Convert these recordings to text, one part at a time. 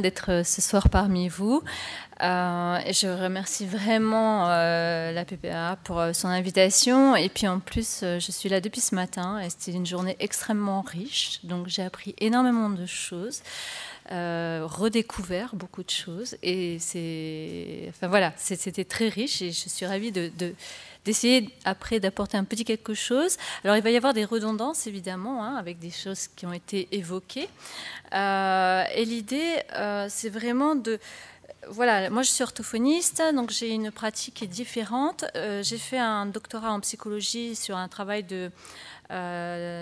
d'être euh, ce soir parmi vous. Euh, je remercie vraiment euh, la PPA pour euh, son invitation. Et puis en plus, je suis là depuis ce matin et c'était une journée extrêmement riche. Donc j'ai appris énormément de choses. redécouvert beaucoup de choses et c'est enfin voilà c'était très riche et je suis ravie de d'essayer après d'apporter un petit quelque chose. Alors il va y avoir des redondances évidemment, hein, avec des choses qui ont été évoquées. Euh, et l'idée, euh, c'est vraiment de voilà, moi je suis orthophoniste, donc j'ai une pratique différente. Euh, j'ai fait un doctorat en psychologie sur un travail de,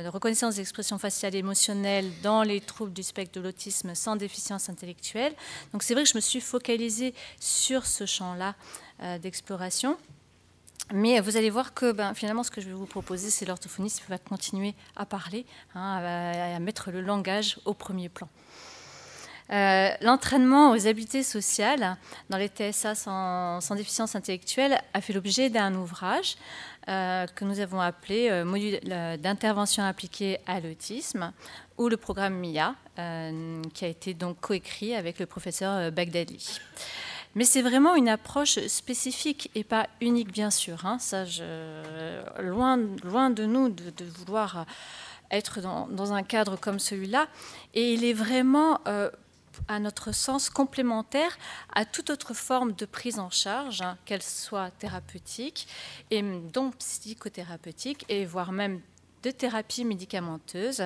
reconnaissance d'expression faciale faciales et émotionnelles dans les troubles du spectre de l'autisme sans déficience intellectuelle. Donc c'est vrai que je me suis focalisée sur ce champ-là d'exploration. Mais vous allez voir que ben, finalement, ce que je vais vous proposer, c'est l'orthophoniste qui va continuer à parler, hein, à, mettre le langage au premier plan. Euh, l'entraînement aux habiletés sociales dans les TSA sans, déficience intellectuelle a fait l'objet d'un ouvrage euh, que nous avons appelé euh, Module d'intervention appliquée à l'autisme ou le programme MIA, qui a été donc coécrit avec le professeur Bagdadli. Mais c'est vraiment une approche spécifique et pas unique, bien sûr. Hein. Ça, loin, loin de nous de, vouloir euh, être dans, dans, un cadre comme celui-là. Et il est vraiment, euh, à notre sens, complémentaire à toute autre forme de prise en charge, hein, qu'elle soit thérapeutique, et donc psychothérapeutique, et voire même de thérapie médicamenteuse.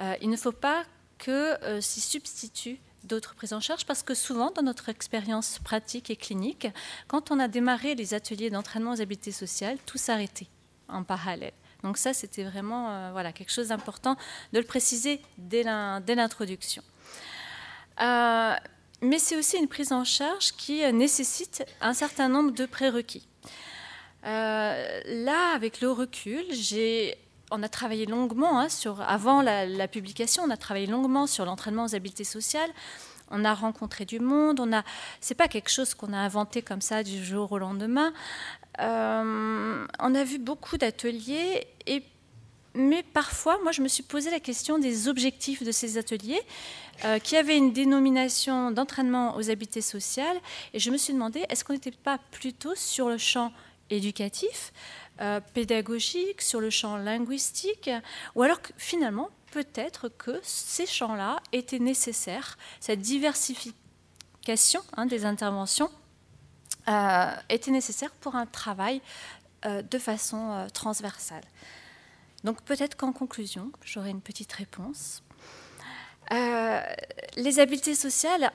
Euh, il ne faut pas que s'y substitue d'autres prises en charge parce que souvent, dans notre expérience pratique et clinique, quand on a démarré les ateliers d'entraînement aux habiletés sociales, tout s'arrêtait en parallèle. Donc ça, c'était vraiment euh, voilà, quelque chose d'important de le préciser dès l'introduction. Euh, mais c'est aussi une prise en charge qui euh, nécessite un certain nombre de prérequis. là, avec le recul, j'ai on a travaillé longuement hein, sur, avant la, publication, on a travaillé longuement sur l'entraînement aux habiletés sociales. On a rencontré du monde. On a, c'est pas quelque chose qu'on a inventé comme ça du jour au lendemain. Euh, on a vu beaucoup d'ateliers et mais parfois, moi, je me suis posé la question des objectifs de ces ateliers, euh, qui avaient une dénomination d'entraînement aux habiletés sociales, et je me suis demandé, est-ce qu'on n'était pas plutôt sur le champ éducatif euh, pédagogique, sur le champ linguistique, ou alors que, finalement, peut-être que ces champs-là étaient nécessaires, cette diversification hein, des interventions euh, était nécessaire pour un travail euh, de façon transversale. Donc peut-être qu'en conclusion, j'aurai une petite réponse. les habiletés sociales,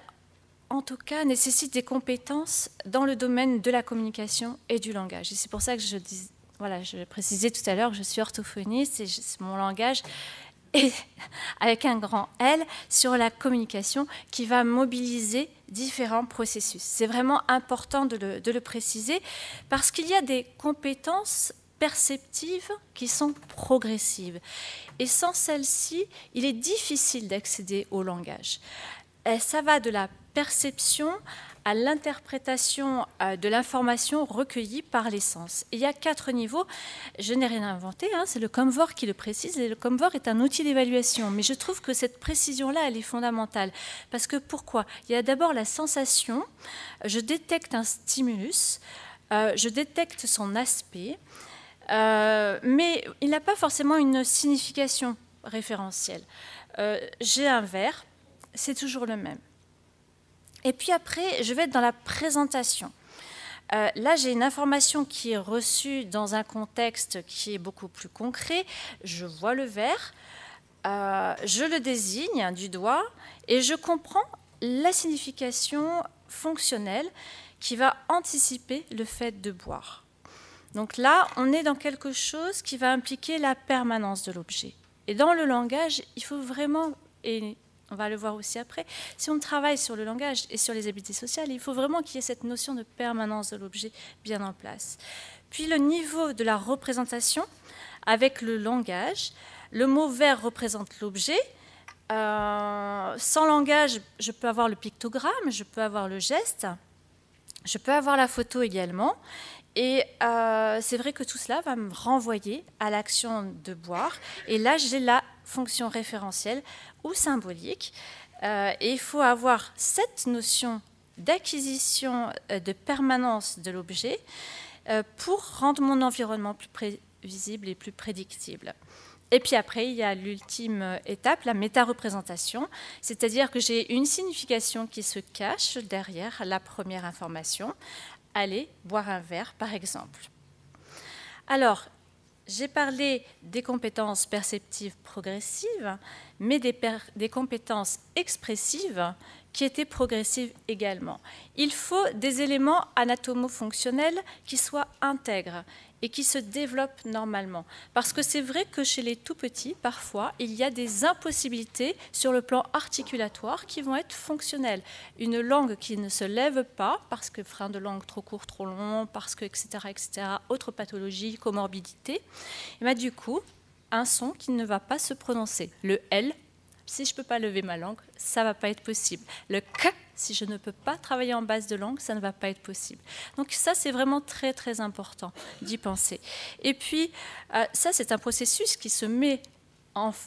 en tout cas, nécessitent des compétences dans le domaine de la communication et du langage. Et c'est pour ça que je dis, voilà, je précisais tout à l'heure, je suis orthophoniste et c'est mon langage et avec un grand L sur la communication qui va mobiliser différents processus. C'est vraiment important de le, de le préciser parce qu'il y a des compétences perceptives qui sont progressives. Et sans celles-ci, il est difficile d'accéder au langage. Euh, ça va de la perception à l'interprétation euh, de l'information recueillie par les sens. il y a quatre niveaux. Je n'ai rien inventé, hein, c'est le Comvor qui le précise. Et le Comvor est un outil d'évaluation. Mais je trouve que cette précision-là, elle est fondamentale. Parce que pourquoi Il y a d'abord la sensation. Je détecte un stimulus. Euh, je détecte son aspect. Euh, mais il n'a pas forcément une signification référentielle. J'ai un verre, c'est toujours le même. Et puis après, je vais être dans la présentation. Euh, là, j'ai une information qui est reçue dans un contexte qui est beaucoup plus concret. Je vois le verre, euh, je le désigne du doigt et je comprends la signification fonctionnelle qui va anticiper le fait de boire. Donc là, on est dans quelque chose qui va impliquer la permanence de l'objet. Et dans le langage, il faut vraiment on va le voir aussi après, si on travaille sur le langage et sur les habiletés sociales, il faut vraiment qu'il y ait cette notion de permanence de l'objet bien en place. Puis le niveau de la représentation avec le langage. Le mot vert représente l'objet. Euh, sans langage, je peux avoir le pictogramme, je peux avoir le geste, je peux avoir la photo également. Et euh, c'est vrai que tout cela va me renvoyer à l'action de boire. Et là, j'ai la fonction référentielle ou symbolique. Euh, et il faut avoir cette notion d'acquisition euh, de permanence de l'objet euh, pour rendre mon environnement plus prévisible et plus prédictible. Et puis après, il y a l'ultime étape, la méta-représentation, c'est-à-dire que j'ai une signification qui se cache derrière la première information. Aller boire un verre, par exemple. Alors, j'ai parlé des compétences perceptives progressives, mais des, compétences expressives qui étaient progressives également. Il faut des éléments anatomo-fonctionnels qui soient intègres et qui se développe normalement. Parce que c'est vrai que chez les tout-petits, parfois, il y a des impossibilités sur le plan articulatoire qui vont être fonctionnelles. Une langue qui ne se lève pas, parce que frein de langue trop court, trop long, parce que, etc., etc., autre pathologie, comorbidité, et eh ben, du coup, un son qui ne va pas se prononcer. Le L si je ne peux pas lever ma langue, ça ne va pas être possible. Le k, si je ne peux pas travailler en base de langue, ça ne va pas être possible. Donc ça, c'est vraiment très, très important d'y penser. Et puis, euh, ça, c'est un processus qui se met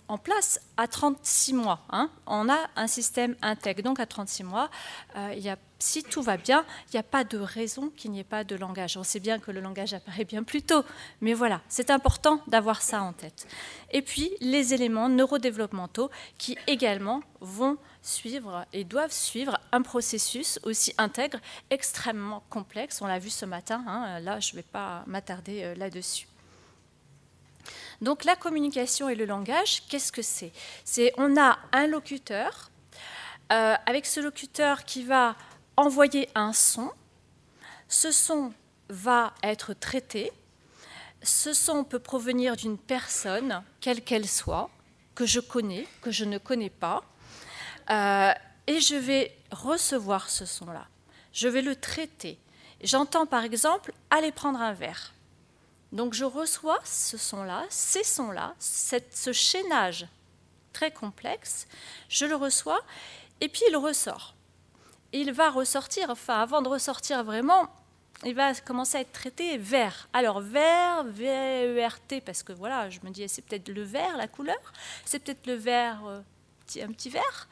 en, place à 36 mois. Hein. On a un système intègre, donc à 36 mois, euh, si tout va bien, il n'y a pas de raison qu'il n'y ait pas de langage. On sait bien que le langage apparaît bien plus tôt, mais voilà, c'est important d'avoir ça en tête. Et puis, les éléments neurodéveloppementaux qui également vont suivre et doivent suivre un processus aussi intègre, extrêmement complexe. On l'a vu ce matin, hein, là je ne vais pas m'attarder euh, là-dessus. Donc la communication et le langage, qu'est-ce que c'est C'est on a un locuteur, euh, avec ce locuteur qui va envoyer un son, ce son va être traité, ce son peut provenir d'une personne, quelle qu'elle soit, que je connais, que je ne connais pas, euh, et je vais recevoir ce son-là. Je vais le traiter. J'entends par exemple aller prendre un verre. Donc je reçois ce son-là, ces sons-là, ce chaînage très complexe, je le reçois et puis il ressort. Il va ressortir, enfin avant de ressortir vraiment, il va commencer à être traité vert. Alors vert, V-E-R-T, parce que voilà, je me dis, c'est peut-être le vert, la couleur, c'est peut-être le vert, euh, un petit vert.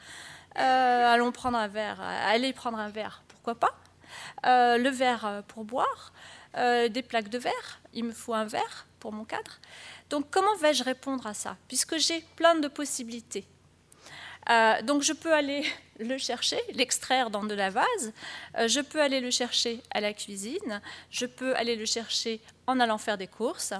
Euh, allons prendre un verre, allez prendre un verre, pourquoi pas. Euh, le verre pour boire, des plaques de verre, il me faut un verre pour mon cadre. Donc comment vais-je répondre à ça Puisque j'ai plein de possibilités. Euh, donc je peux aller le chercher, l'extraire dans de la vase, euh, je peux aller le chercher à la cuisine, je peux aller le chercher en allant faire des courses,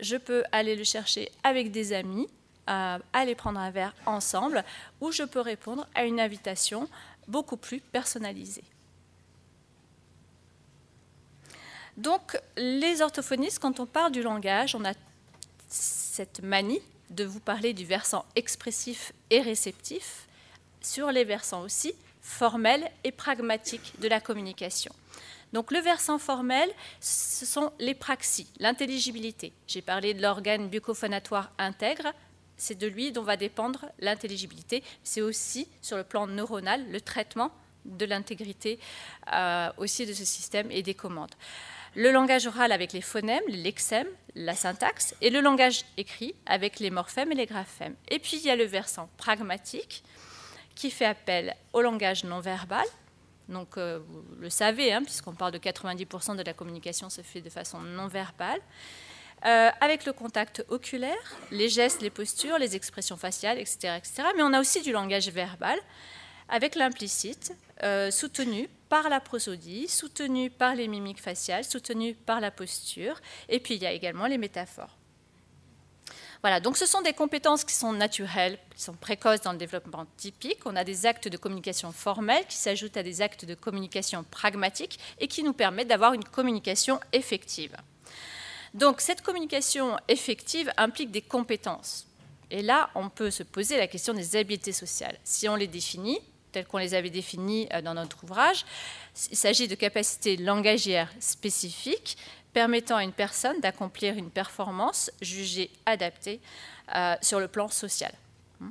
je peux aller le chercher avec des amis, euh, aller prendre un verre ensemble, ou je peux répondre à une invitation beaucoup plus personnalisée. Donc, les orthophonistes, quand on parle du langage, on a cette manie de vous parler du versant expressif et réceptif sur les versants aussi formels et pragmatiques de la communication. Donc le versant formel, ce sont les praxis, l'intelligibilité. J'ai parlé de l'organe bucophonatoire intègre, c'est de lui dont va dépendre l'intelligibilité. C'est aussi, sur le plan neuronal, le traitement de l'intégrité euh, aussi de ce système et des commandes le langage oral avec les phonèmes, les la syntaxe, et le langage écrit avec les morphèmes et les graphèmes. Et puis il y a le versant pragmatique qui fait appel au langage non verbal. Donc euh, vous le savez, hein, puisqu'on parle de 90% de la communication se fait de façon non verbale. Euh, avec le contact oculaire, les gestes, les postures, les expressions faciales, etc., etc. Mais on a aussi du langage verbal avec l'implicite, euh, soutenu par la prosodie, soutenu par les mimiques faciales, soutenu par la posture, et puis il y a également les métaphores. Voilà, donc ce sont des compétences qui sont naturelles, qui sont précoces dans le développement typique. On a des actes de communication formelle qui s'ajoutent à des actes de communication pragmatique et qui nous permettent d'avoir une communication effective. Donc cette communication effective implique des compétences. Et là, on peut se poser la question des habiletés sociales. Si on les définit, qu'on les avait définis euh, dans notre ouvrage. Il s'agit de capacités langagières spécifiques permettant à une personne d'accomplir une performance jugée adaptée euh, sur le plan social. Hmm.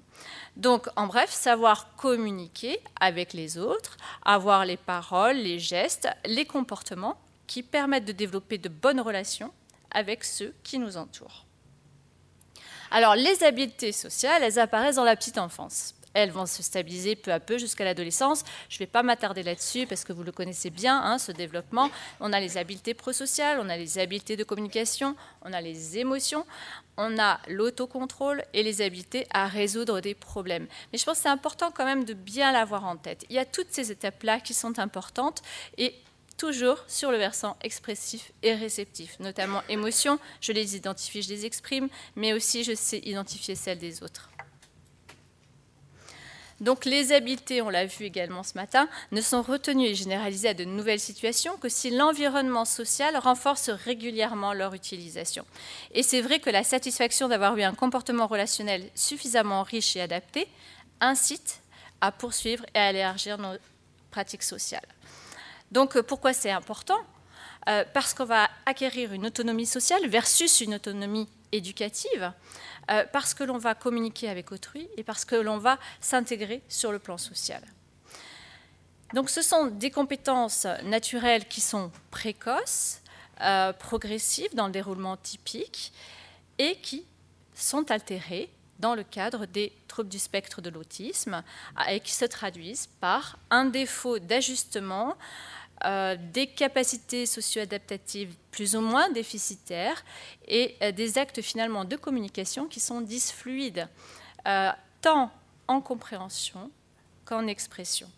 Donc, en bref, savoir communiquer avec les autres, avoir les paroles, les gestes, les comportements qui permettent de développer de bonnes relations avec ceux qui nous entourent. Alors, les habiletés sociales, elles apparaissent dans la petite enfance elles vont se stabiliser peu à peu jusqu'à l'adolescence. Je ne vais pas m'attarder là-dessus parce que vous le connaissez bien, hein, ce développement. On a les habiletés prosociales, on a les habiletés de communication, on a les émotions, on a l'autocontrôle et les habiletés à résoudre des problèmes. Mais je pense que c'est important quand même de bien l'avoir en tête. Il y a toutes ces étapes-là qui sont importantes et toujours sur le versant expressif et réceptif, notamment émotions, je les identifie, je les exprime, mais aussi je sais identifier celles des autres. Donc les habiletés, on l'a vu également ce matin, ne sont retenues et généralisées à de nouvelles situations que si l'environnement social renforce régulièrement leur utilisation. Et c'est vrai que la satisfaction d'avoir eu un comportement relationnel suffisamment riche et adapté incite à poursuivre et à élargir nos pratiques sociales. Donc euh, pourquoi c'est important euh, Parce qu'on va acquérir une autonomie sociale versus une autonomie éducative. Euh, parce que l'on va communiquer avec autrui et parce que l'on va s'intégrer sur le plan social. Donc ce sont des compétences naturelles qui sont précoces, euh, progressives dans le déroulement typique et qui sont altérées dans le cadre des troubles du spectre de l'autisme euh, et qui se traduisent par un défaut d'ajustement euh, des capacités socio-adaptatives plus ou moins déficitaires et euh, des actes finalement de communication qui sont dysfluides, euh, tant en compréhension qu'en expression.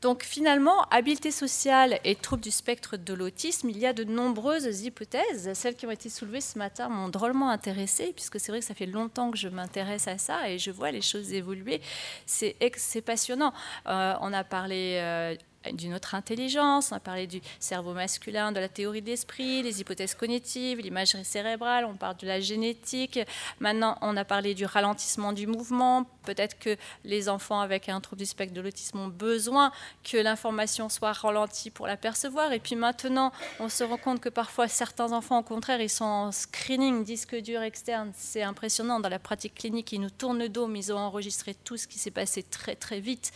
Donc finalement, habileté sociale et troubles du spectre de l'autisme, il y a de nombreuses hypothèses. Celles qui ont été soulevées ce matin m'ont drôlement intéressée, puisque c'est vrai que ça fait longtemps que je m'intéresse à ça et je vois les choses évoluer. C'est passionnant. Euh, on a parlé euh, d'une autre intelligence. On hein, a parlé du cerveau masculin, de la théorie d'esprit les hypothèses cognitives, l'imagerie cérébrale, on parle de la génétique. Maintenant, on a parlé du ralentissement du mouvement. Peut-être que les enfants avec un trouble du spectre de l'autisme ont besoin que l'information soit ralentie pour la percevoir. Et puis maintenant, on se rend compte que parfois, certains enfants, au contraire, ils sont en screening, disque dur externe. C'est impressionnant. Dans la pratique clinique, ils nous tournent le dos, mais ils ont enregistré tout ce qui s'est passé très, très vite.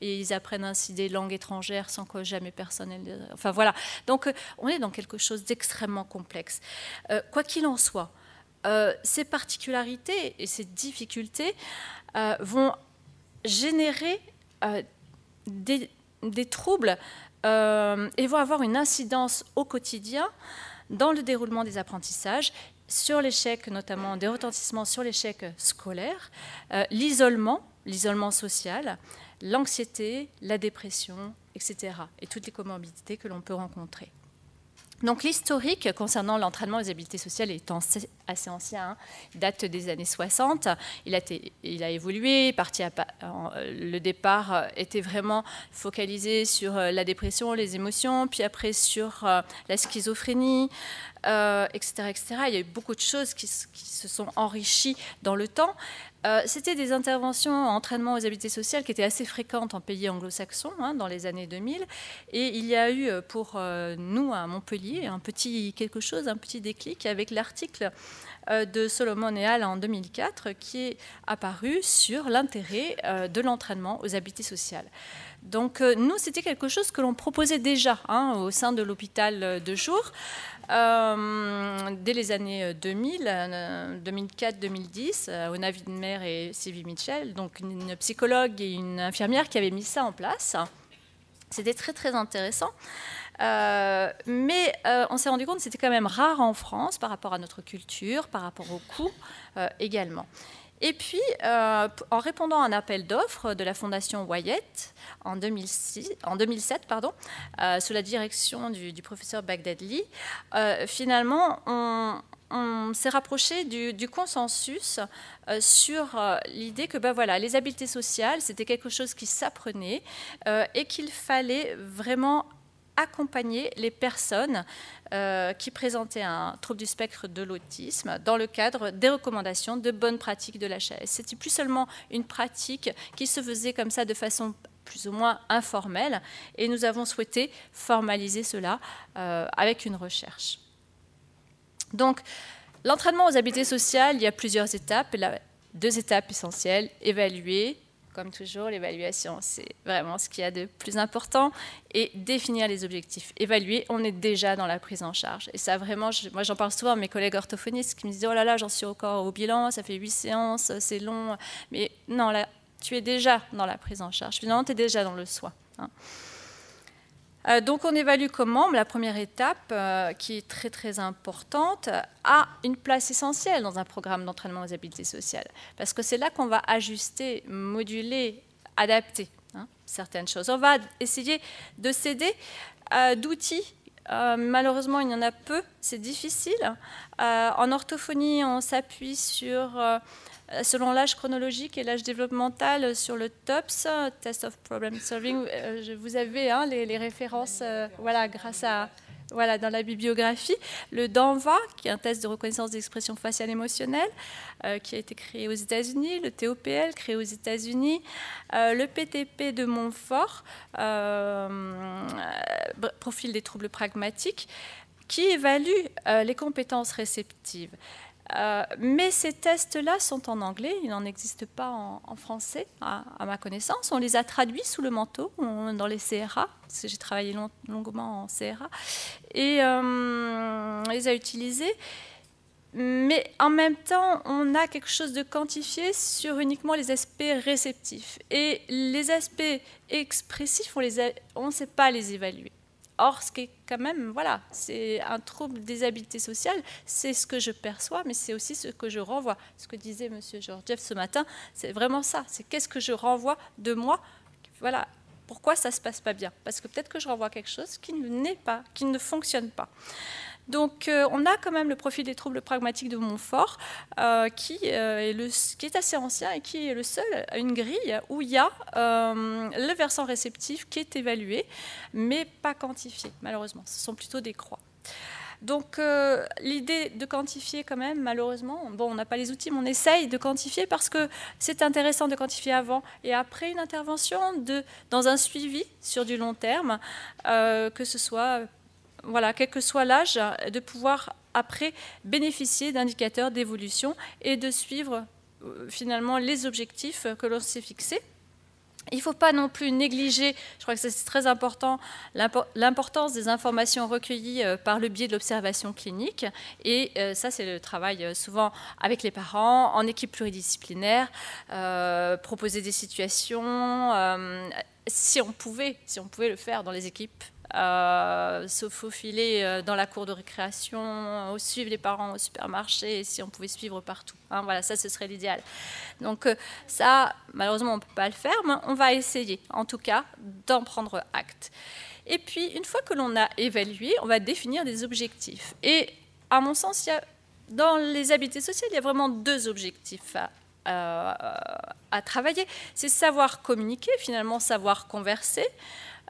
Et ils apprennent ainsi des langues étrangères sans que jamais personne. ne... Enfin voilà. Donc euh, on est dans quelque chose d'extrêmement complexe. Euh, quoi qu'il en soit, euh, ces particularités et ces difficultés vont générer des, des, troubles et vont avoir une incidence au quotidien dans le déroulement des apprentissages sur l'échec, notamment des retentissements sur l'échec scolaire, l'isolement, l'isolement social, l'anxiété, la dépression, etc. Et toutes les comorbidités que l'on peut rencontrer. Donc l'historique concernant l'entraînement aux habiletés sociales est assez ancien, hein. date des années 60. Il a, évolué, euh, le départ euh, était vraiment focalisé sur euh, la dépression, les émotions, puis après sur la schizophrénie, etc., etc., Il y a eu beaucoup de choses qui, se sont enrichies dans le temps. C'était des interventions, entraînement aux habiletés sociales qui étaient assez fréquentes en pays anglo saxon hein, dans les années 2000. Et il y a eu pour nous à Montpellier un petit quelque chose, un petit déclic avec l'article euh, de Solomon et Hall en 2004 qui est apparu sur l'intérêt euh, de l'entraînement aux habitudes sociales. Donc euh, nous, c'était quelque chose que l'on proposait déjà hein, au sein de l'hôpital de jour. dès les années 2000, 2004-2010, de mère et Sylvie Mitchell, donc une psychologue et une infirmière qui avaient mis ça en place. C'était très très intéressant. Euh, mais euh, on s'est rendu compte que c'était quand même rare en France par rapport à notre culture, par rapport aux coûts euh, également. Et puis, en répondant à un appel d'offres de la Fondation Wyatt en, 2006, en 2007, pardon, sous la direction du, du professeur Bagdadli, finalement, on, s'est rapproché du, consensus sur l'idée que ben voilà, les habiletés sociales, c'était quelque chose qui s'apprenait et qu'il fallait vraiment accompagner les personnes euh, qui présentaient un trouble du spectre de l'autisme dans le cadre des recommandations de bonnes pratiques de la l'HAS. C'était plus seulement une pratique qui se faisait comme ça de façon plus ou moins informelle et nous avons souhaité formaliser cela euh, avec une recherche. Donc, l'entraînement aux habiletés sociales, il y a plusieurs étapes. deux étapes essentielles, évaluer comme toujours, l'évaluation, c'est vraiment ce qu'il y a de plus important. Et définir les objectifs. Évaluer, on est déjà dans la prise en charge. Et ça, vraiment, moi, j'en parle souvent à mes collègues orthophonistes qui me disent Oh là là, j'en suis encore au bilan, ça fait huit séances, c'est long. Mais non, là, tu es déjà dans la prise en charge. Finalement, tu es déjà dans le soin. Hein. Euh, donc on évalue comment la première étape, euh, qui est très très importante, a une place essentielle dans un programme d'entraînement aux habiletés sociales. Parce que c'est là qu'on va ajuster, moduler, adapter hein, certaines choses. On va essayer de s'aider euh, d'outils. malheureusement, il y en a peu, c'est difficile. en orthophonie, on s'appuie sur euh, selon l'âge chronologique et l'âge développemental euh, sur le TOPS, euh, Test of Problem Solving, vous avez hein, les, références voilà, grâce à, voilà, dans la bibliographie. Le DANVA, qui est un test de reconnaissance d'expression faciale émotionnelle, qui a été créé aux États-Unis, le TOPL, créé aux États-Unis, le PTP de Montfort, profil des troubles pragmatiques, qui évalue les compétences réceptives. Euh, mais ces tests-là sont en anglais, ils n'en existent pas en, français, à, ma connaissance. On les a traduits sous le manteau, dans les CRA, parce que j'ai travaillé longuement en CRA, et euh, on les a utilisés. Mais en même temps, on a quelque chose de quantifié sur uniquement les aspects réceptifs. Et les aspects expressifs, on ne sait pas les évaluer. Or, ce qui est quand même, voilà, c'est un trouble des habiletés sociales, c'est ce que je perçois, mais c'est aussi ce que je renvoie. Ce que disait M. Georgiev ce matin, c'est vraiment ça, c'est qu'est-ce que je renvoie de moi, voilà, pourquoi ça ne se passe pas bien Parce que peut-être que je renvoie quelque chose qui n'est pas, qui ne fonctionne pas. Donc euh, on a quand même le profil des troubles pragmatiques de Montfort euh, euh, qui, est assez ancien et qui est le seul à une grille où il y a le versant réceptif qui est évalué mais pas quantifié malheureusement. Ce sont plutôt des croix. Donc l'idée de quantifier quand même, malheureusement, bon, on n'a pas les outils, mais on essaye de quantifier parce que c'est intéressant de quantifier avant et après une intervention, dans un suivi sur du long terme, que ce soit voilà, quel que soit l'âge, euh, de pouvoir après bénéficier d'indicateurs d'évolution et de suivre euh, finalement les objectifs que l'on s'est fixés. Il ne faut pas non plus négliger, je crois que c'est très important, l'importance des informations recueillies euh, par le biais de l'observation clinique. Et ça, c'est le travail souvent avec les parents, en équipe pluridisciplinaire, proposer des situations, si on pouvait, si on pouvait le faire dans les équipes euh, se faufiler euh, dans la cour de récréation, suivre les parents au supermarché, si on pouvait suivre partout. Hein, voilà, ça, ce serait l'idéal. Donc euh, ça, malheureusement, on ne peut pas le faire, mais on va essayer, en tout cas, d'en prendre acte. Et puis, une fois que l'on a évalué, on va définir des objectifs. Et à mon sens, il y a, dans les habiletés sociales, il y a vraiment deux objectifs à, à travailler. C'est savoir communiquer, finalement savoir converser,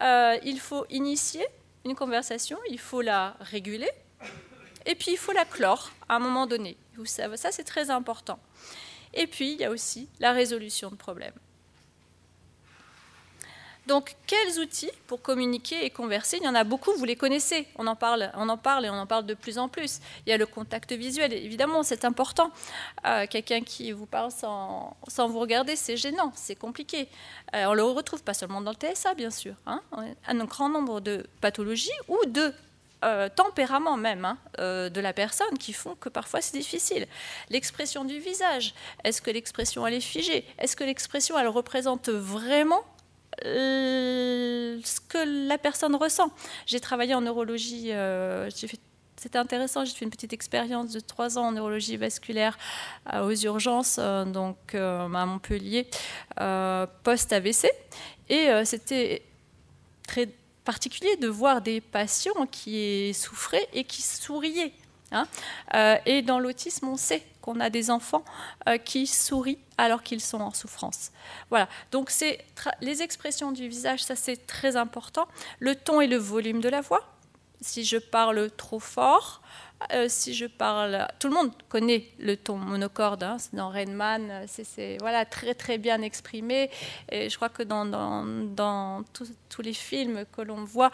euh, il faut initier une conversation, il faut la réguler, et puis il faut la clore à un moment donné. Vous savez, ça c'est très important. Et puis il y a aussi la résolution de problèmes. Donc, quels outils pour communiquer et converser Il y en a beaucoup, vous les connaissez. On en parle, on en parle et on en parle de plus en plus. Il y a le contact visuel, évidemment, c'est important. Euh, quelqu'un qui vous parle sans, vous regarder, c'est gênant, c'est compliqué. Euh, on le retrouve pas seulement dans le TSA, bien sûr. Hein. Euh, un grand nombre de pathologies ou de tempéraments même hein, de la personne qui font que parfois c'est difficile. L'expression du visage, est-ce que l'expression elle est figée Est-ce que l'expression elle représente vraiment euh, ce que la personne ressent. J'ai travaillé en neurologie, euh, c'était intéressant. J'ai fait une petite expérience de trois ans en neurologie vasculaire euh, aux urgences, donc à Montpellier, post-AVC. Et c'était très particulier de voir des patients qui souffraient et qui souriaient. Hein. Euh, et dans l'autisme, on sait qu'on a des enfants euh, qui sourient alors qu'ils sont en souffrance. Voilà, donc c'est les expressions du visage, ça c'est très important. Le ton et le volume de la voix. Si je parle trop fort, euh, si je parle, tout le monde connaît le ton monocorde. Hein, dans Rainman, c'est voilà très très bien exprimé. Et je crois que dans, dans, dans tous, tous les films que l'on voit,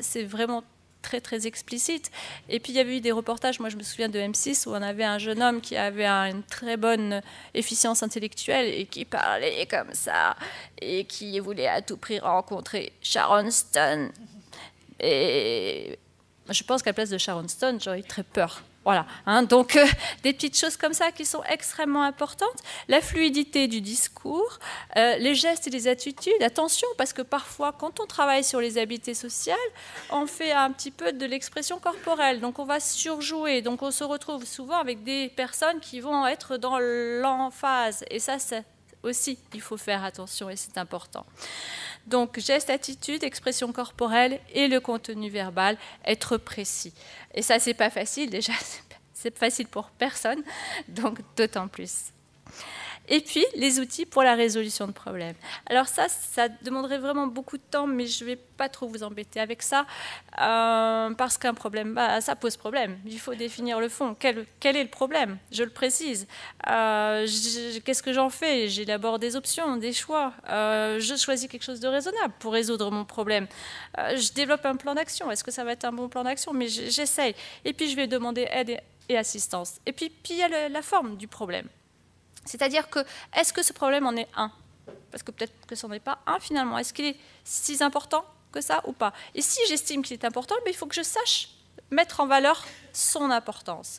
c'est vraiment très très explicite. Et puis il y avait eu des reportages, moi je me souviens de M6, où on avait un jeune homme qui avait une très bonne efficience intellectuelle et qui parlait comme ça, et qui voulait à tout prix rencontrer Sharon Stone. Et je pense qu'à la place de Sharon Stone, j'aurais eu très peur. Voilà. Hein, donc, euh, des petites choses comme ça qui sont extrêmement importantes. La fluidité du discours, euh, les gestes et les attitudes. Attention, parce que parfois, quand on travaille sur les habiletés sociales, on fait un petit peu de l'expression corporelle. Donc, on va surjouer. Donc, on se retrouve souvent avec des personnes qui vont être dans l'emphase. Et ça, c'est aussi, il faut faire attention et c'est important. Donc geste, attitude, expression corporelle et le contenu verbal, être précis. Et ça, c'est pas facile déjà, c'est facile pour personne, donc d'autant plus. Et puis, les outils pour la résolution de problèmes. Alors ça, ça demanderait vraiment beaucoup de temps, mais je ne vais pas trop vous embêter avec ça, euh, parce qu'un problème, bah, ça pose problème. Il faut définir le fond. Quel, est le problème Je le précise. Euh, qu'est-ce que j'en fais J'ai d'abord des options, des choix. Euh, je choisis quelque chose de raisonnable pour résoudre mon problème. je développe un plan d'action. Est-ce que ça va être un bon plan d'action Mais j'essaye. Et puis, je vais demander aide et assistance. Et puis, puis il y a la forme du problème. C'est-à-dire que, est-ce que ce problème en est un Parce que peut-être que ce n'en est pas un finalement. Est-ce qu'il est si important que ça ou pas Et si j'estime qu'il est important, mais ben, il faut que je sache mettre en valeur son importance.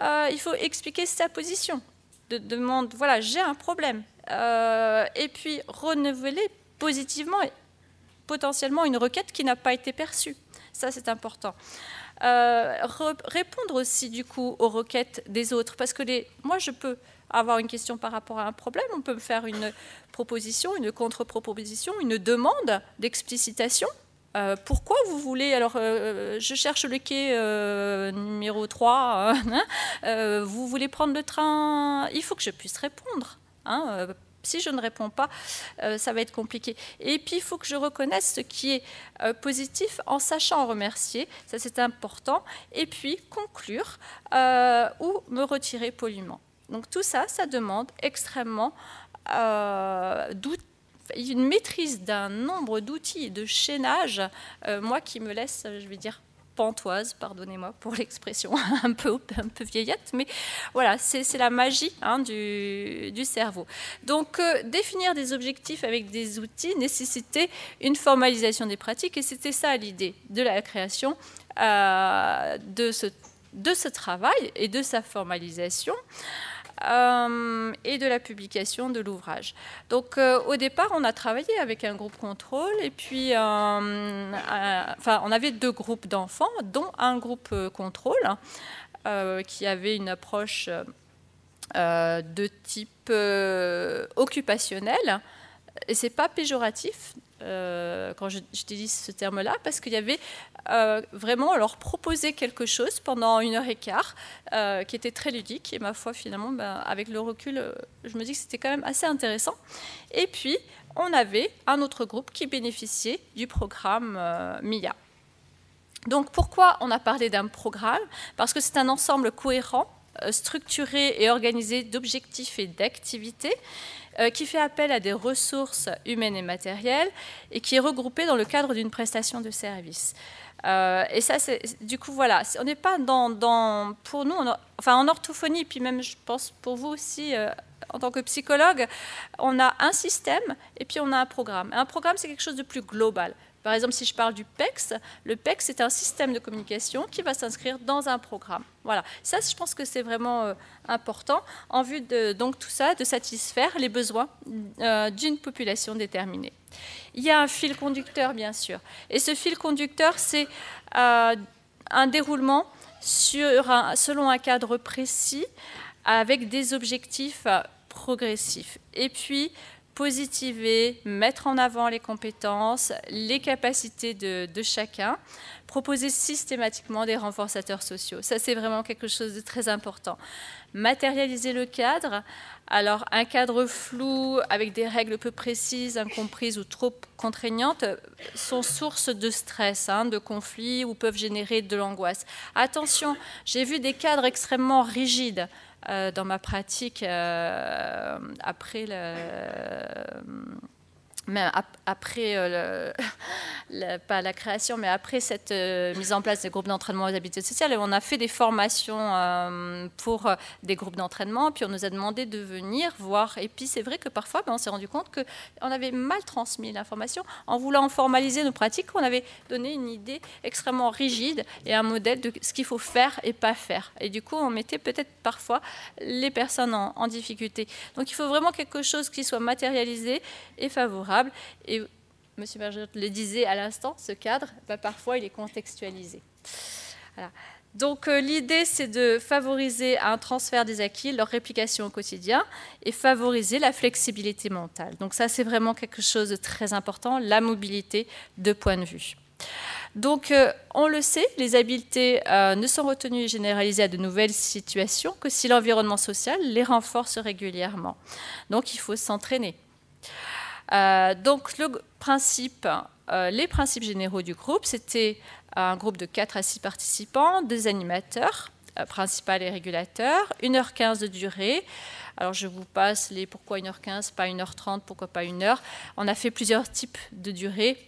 Euh, il faut expliquer sa position. De demande, voilà, j'ai un problème. Euh, et puis renouveler positivement potentiellement une requête qui n'a pas été perçue. Ça, c'est important. Euh, répondre aussi du coup aux requêtes des autres, parce que les, moi je peux avoir une question par rapport à un problème, on peut me faire une proposition, une contre-proposition, une demande d'explicitation. Euh, pourquoi vous voulez Alors, euh, je cherche le quai numéro 3. Hein, vous voulez prendre le train Il faut que je puisse répondre. Hein, si je ne réponds pas, euh, ça va être compliqué. Et puis, il faut que je reconnaisse ce qui est euh, positif en sachant remercier, ça c'est important, et puis conclure euh, ou me retirer poliment. Donc tout ça, ça demande extrêmement une maîtrise d'un nombre d'outils de chaînage, moi qui me laisse, je vais dire, pantoise, pardonnez-moi pour l'expression, un peu, un peu vieillette, mais voilà, c'est la magie hein, du, cerveau. Donc, euh, définir des objectifs avec des outils nécessitait une formalisation des pratiques, et c'était ça l'idée de la création euh, de, ce, de ce travail et de sa formalisation. Euh, et de la publication de l'ouvrage. Donc euh, au départ, on a travaillé avec un groupe contrôle et puis euh, enfin, on avait deux groupes d'enfants, dont un groupe contrôle hein, qui avait une approche de type occupationnel et c'est pas péjoratif euh, quand j'utilise ce terme-là, parce qu'il y avait euh, vraiment leur proposer quelque chose pendant une heure et quart, euh, qui était très ludique. Et ma foi, finalement, ben, avec le recul, euh, je me dis que c'était quand même assez intéressant. Et puis, on avait un autre groupe qui bénéficiait du programme MIA. Donc pourquoi on a parlé d'un programme Parce que c'est un ensemble cohérent, structuré et organisé d'objectifs et d'activités euh, qui fait appel à des ressources humaines et matérielles et qui est regroupée dans le cadre d'une prestation de service. Euh, et ça, du coup, voilà, on n'est pas dans, pour nous, enfin en orthophonie, puis même je pense pour vous aussi, euh, en tant que psychologue, on a un système et puis on a un programme. un programme, c'est quelque chose de plus global. Par exemple, si je parle du PEX, le PEX est un système de communication qui va s'inscrire dans un programme. Voilà, ça je pense que c'est vraiment euh, important en vue de donc tout ça, de satisfaire les besoins euh, d'une population déterminée. Il y a un fil conducteur bien sûr, et ce fil conducteur c'est euh, un déroulement sur selon un cadre précis avec des objectifs progressifs. Et puis positiver, mettre en avant les compétences, les capacités de, chacun, proposer systématiquement des renforçateurs sociaux. Ça, c'est vraiment quelque chose de très important. Matérialiser le cadre alors un cadre flou avec des règles peu précises, incomprises ou trop contraignantes sont source de stress, hein, de conflits ou peuvent générer de l'angoisse. Attention, j'ai vu des cadres extrêmement rigides euh, dans ma pratique euh, après le même après, euh, le, pas la création, mais après cette euh, mise en place des groupes d'entraînement aux habitudes sociales, on a fait des formations euh, pour des groupes d'entraînement, puis on nous a demandé de venir voir. Et puis c'est vrai que parfois, ben, on s'est rendu compte qu'on avait mal transmis l'information. En voulant formaliser nos pratiques, on avait donné une idée extrêmement rigide et un modèle de ce qu'il faut faire et pas faire. Et du coup, on mettait peut-être parfois les personnes en difficulté. Donc il faut vraiment quelque chose qui soit matérialisé et favorable et M. Berger le disait à l'instant, ce cadre, bah, parfois, il est contextualisé. Donc euh, l'idée, c'est de favoriser un transfert des acquis, leur réplication au quotidien, et favoriser la flexibilité mentale. Donc ça, c'est vraiment quelque chose de très important, la mobilité de point de vue. Donc, euh, on le sait, les habiletés euh, ne sont retenues et généralisées à de nouvelles situations que si l'environnement social les renforce régulièrement. Donc, il faut s'entraîner. Euh, donc le principe, euh, les principes généraux du groupe, c'était un groupe de 4 à 6 participants, des animateurs, euh, principal et régulateurs, 1h15 de durée. Alors je vous passe les pourquoi 1h15, pas 1h30, pourquoi pas 1h. On a fait plusieurs types de durées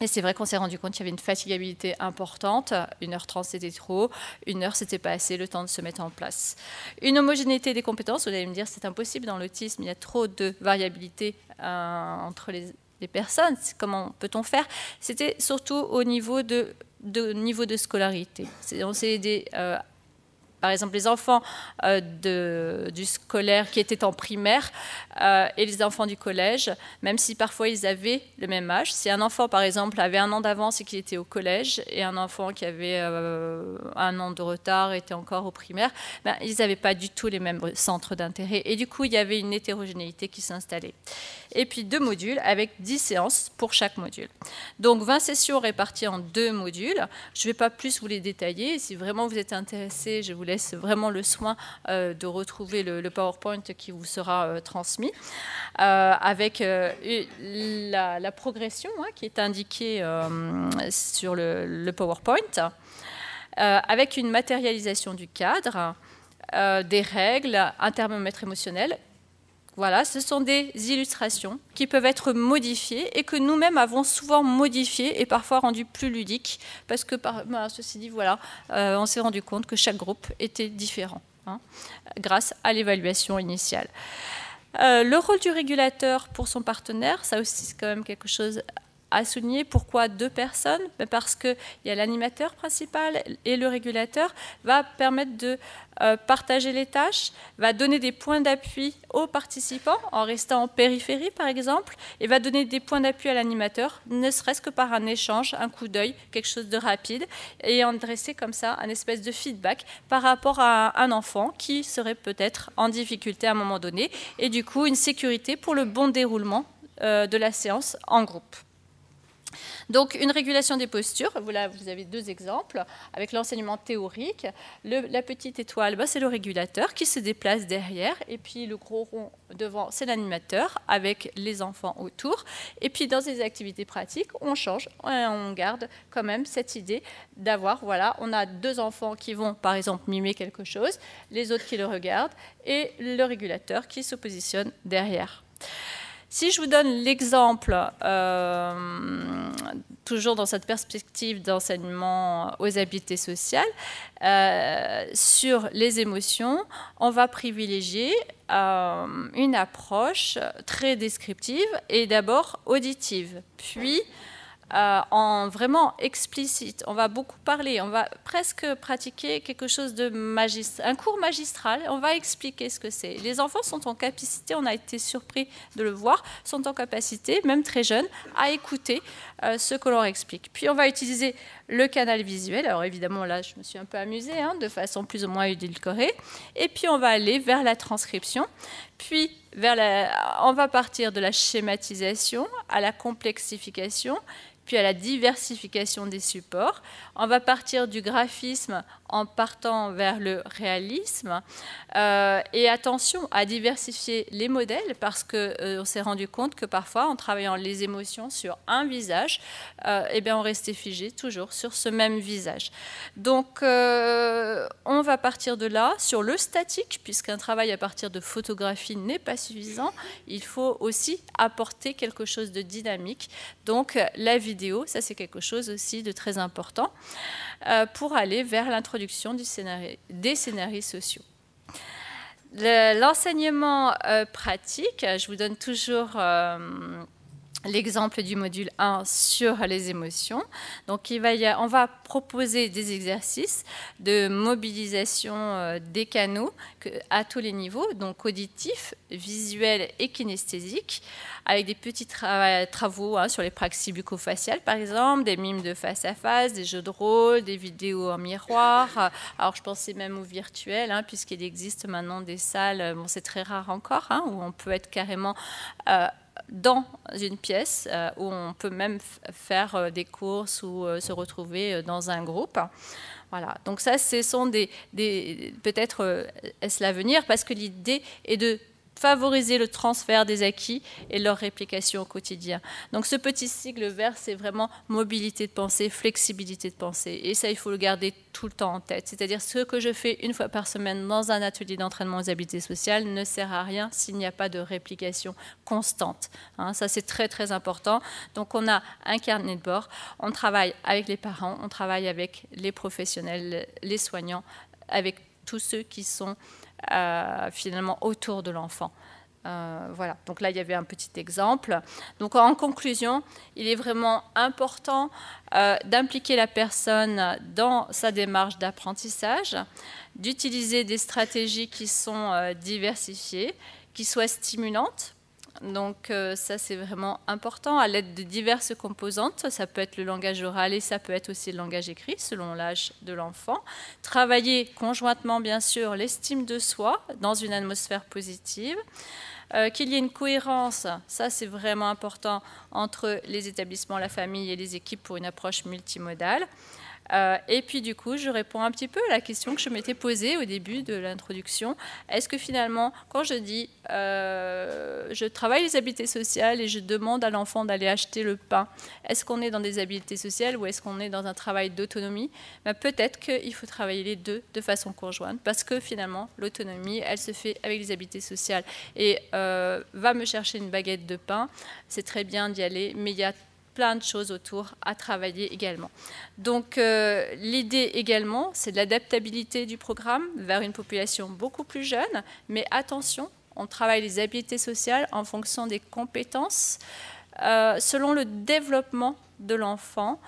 et c'est vrai qu'on s'est rendu compte qu'il y avait une fatigabilité importante. Une heure trente, c'était trop. Une heure, c'était pas assez, le temps de se mettre en place. Une homogénéité des compétences, vous allez me dire, c'est impossible dans l'autisme. Il y a trop de variabilité euh, entre les, personnes. Comment peut-on faire C'était surtout au niveau de, niveau de scolarité. On s'est aidé euh, par exemple les enfants euh, de, du scolaire qui étaient en primaire euh, et les enfants du collège, même si parfois ils avaient le même âge. Si un enfant, par exemple, avait un an d'avance et qu'il était au collège, et un enfant qui avait euh, un an de retard était encore au primaire, ben, ils n'avaient pas du tout les mêmes centres d'intérêt. Et du coup, il y avait une hétérogénéité qui s'installait. Et puis deux modules avec dix séances pour chaque module. Donc 20 sessions réparties en deux modules. Je ne vais pas plus vous les détailler. Si vraiment vous êtes intéressé, je vous laisse c'est vraiment le soin euh, de retrouver le, PowerPoint qui vous sera euh, transmis, euh, avec la, progression hein, qui est indiquée sur le, PowerPoint, avec une matérialisation du cadre. des règles, un thermomètre émotionnel voilà, ce sont des illustrations qui peuvent être modifiées et que nous-mêmes avons souvent modifiées et parfois rendues plus ludiques parce que, ben, ceci dit, voilà, euh, on s'est rendu compte que chaque groupe était différent hein, grâce à l'évaluation initiale. Euh, le rôle du régulateur pour son partenaire, ça aussi c'est quand même quelque chose à souligner pourquoi deux personnes Parce qu'il y a l'animateur principal et le régulateur va permettre de euh, partager les tâches, va donner des points d'appui aux participants en restant en périphérie par exemple, et va donner des points d'appui à l'animateur, ne serait-ce que par un échange, un coup d'œil, quelque chose de rapide, et en dresser comme ça un espèce de feedback par rapport à un enfant qui serait peut-être en difficulté à un moment donné, et du coup une sécurité pour le bon déroulement euh, de la séance en groupe. Donc une régulation des postures, voilà, vous avez deux exemples avec l'enseignement théorique. la petite étoile, bah, c'est le régulateur qui se déplace derrière, et puis le gros rond devant, c'est l'animateur avec les enfants autour. Et puis dans les activités pratiques, on change, euh, on garde quand même cette idée d'avoir, voilà, on a deux enfants qui vont par exemple mimer quelque chose, les autres qui le regardent, et le régulateur qui se positionne derrière. Si je vous donne l'exemple, euh, toujours dans cette perspective d'enseignement aux habiletés sociales, euh, sur les émotions, on va privilégier euh, une approche très descriptive et d'abord auditive, puis euh, en vraiment explicite. On va beaucoup parler, on va presque pratiquer quelque chose de magistral, un cours magistral. On va expliquer ce que c'est. Les enfants sont en capacité, on a été surpris de le voir, sont en capacité, même très jeunes, à écouter euh, ce que l'on explique. Puis on va utiliser le canal visuel. Alors évidemment, là, je me suis un peu amusée, hein, de façon plus ou moins édulcorée. Et puis on va aller vers la transcription, puis vers la... on va partir de la schématisation à la complexification puis à la diversification des supports. On va partir du graphisme en partant vers le réalisme. Euh, et attention à diversifier les modèles parce qu'on euh, on s'est rendu compte que parfois, en travaillant les émotions sur un visage, euh, eh bien, on restait figé toujours sur ce même visage. Donc, euh, on va partir de là sur le statique, puisqu'un travail à partir de photographie n'est pas suffisant. Il faut aussi apporter quelque chose de dynamique. Donc, la vidéo ça c'est quelque chose aussi de très important, euh, pour aller vers l'introduction des scénarios sociaux. L'enseignement euh, pratique, je vous donne toujours euh, l'exemple du module 1 sur les émotions. Donc il va on va proposer des exercices de mobilisation euh, des canaux à tous les niveaux, donc auditif, visuel et kinesthésique, avec des petits travaux hein, sur les praxis bucco-faciales par exemple, des mimes de face à face, des jeux de rôle, des vidéos en miroir. Euh, alors je pensais même au virtuel, hein, puisqu'il existe maintenant des salles, euh, bon c'est très rare encore, hein, où on peut être carrément dans une pièce euh, où on peut même faire euh, des courses ou euh, se retrouver dans un groupe. Voilà, donc ça, ce sont des, des peut-être est-ce l'avenir, parce que l'idée est de favoriser le transfert des acquis et leur réplication au quotidien. Donc ce petit sigle vert, c'est vraiment mobilité de pensée, flexibilité de pensée. Et ça, il faut le garder tout le temps en tête. C'est-à-dire ce que je fais une fois par semaine dans un atelier d'entraînement aux habiletés sociales ne sert à rien s'il n'y a pas de réplication constante. Hein. ça, c'est très très important. Donc on a un carnet de bord, on travaille avec les parents, on travaille avec les professionnels, les soignants, avec tous ceux qui sont euh, finalement autour de l'enfant. Euh, voilà, donc là il y avait un petit exemple. Donc en conclusion, il est vraiment important euh, d'impliquer la personne dans sa démarche d'apprentissage, d'utiliser des stratégies qui sont diversifiées, qui soient stimulantes donc euh, ça, c'est vraiment important à l'aide de diverses composantes. Ça peut être le langage oral et ça peut être aussi le langage écrit selon l'âge de l'enfant. Travailler conjointement, bien sûr, l'estime de soi dans une atmosphère positive. Euh, qu'il y ait une cohérence, ça c'est vraiment important entre les établissements, la famille et les équipes pour une approche multimodale. Euh, et puis du coup, je réponds un petit peu à la question que je m'étais posée au début de l'introduction. Est-ce que finalement, quand je dis euh, je travaille les habiletés sociales et je demande à l'enfant d'aller acheter le pain, est-ce qu'on est dans des habiletés sociales ou est-ce qu'on est dans un travail d'autonomie bah, Peut-être qu'il faut travailler les deux de façon conjointe parce que finalement, l'autonomie, elle se fait avec les habiletés sociales. Et euh, va me chercher une baguette de pain, c'est très bien d'y aller, mais il y a plein de choses autour à travailler également. Donc euh, l'idée également, c'est de l'adaptabilité du programme vers une population beaucoup plus jeune, mais attention, on travaille les habiletés sociales en fonction des compétences, euh, selon le développement de l'enfant,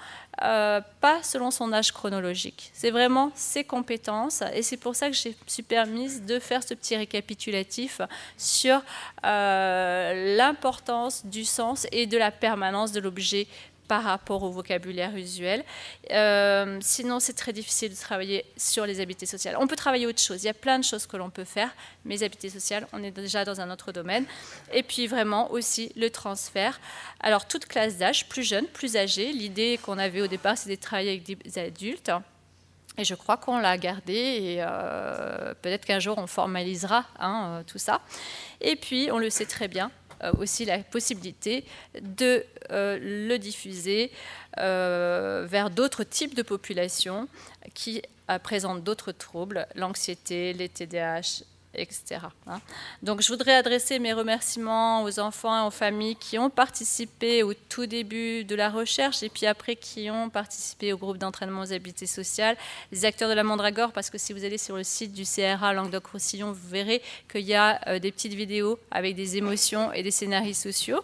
euh, pas selon son âge chronologique. C'est vraiment ses compétences et c'est pour ça que j'ai suis permise de faire ce petit récapitulatif sur euh, l'importance du sens et de la permanence de l'objet par rapport au vocabulaire usuel. Euh, sinon, c'est très difficile de travailler sur les habiletés sociales. On peut travailler autre chose. Il y a plein de choses que l'on peut faire, mais les habiletés sociales, on est déjà dans un autre domaine. Et puis vraiment aussi le transfert. Alors, toute classe d'âge, plus jeune, plus âgé. L'idée qu'on avait au départ, c'est de travailler avec des adultes. Et je crois qu'on l'a gardé et euh, peut-être qu'un jour on formalisera hein, euh, tout ça. Et puis, on le sait très bien, euh, aussi la possibilité de euh, le diffuser euh, vers d'autres types de populations qui présentent d'autres troubles, l'anxiété, les TDAH, etc. Hein. Donc je voudrais adresser mes remerciements aux enfants et aux familles qui ont participé au tout début de la recherche et puis après qui ont participé au groupe d'entraînement aux habiletés sociales, les acteurs de la Mandragore, parce que si vous allez sur le site du CRA Languedoc-Roussillon, vous verrez qu'il y a euh, des petites vidéos avec des émotions et des scénarios sociaux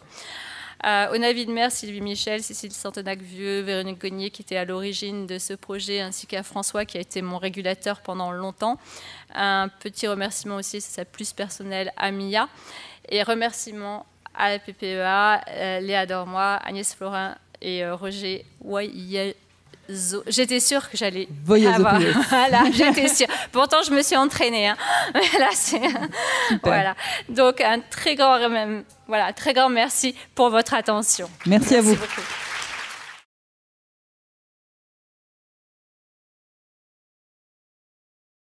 au euh, navire de Mer, Sylvie Michel, Cécile Santenac-Vieux, Véronique Gognier qui était à l'origine de ce projet, ainsi qu'à François qui a été mon régulateur pendant longtemps. Un petit remerciement aussi, c'est sa plus personnelle, à Mia. Et remerciements à la PPEA, euh, Léa Dormois, Agnès Florin et euh, Roger Wayel J'étais sûre que j'allais. voyager Voilà, j'étais sûre. Pourtant, je me suis entraînée. Hein. Voilà. Donc, un très grand, voilà, très grand merci pour votre attention. Merci, à vous.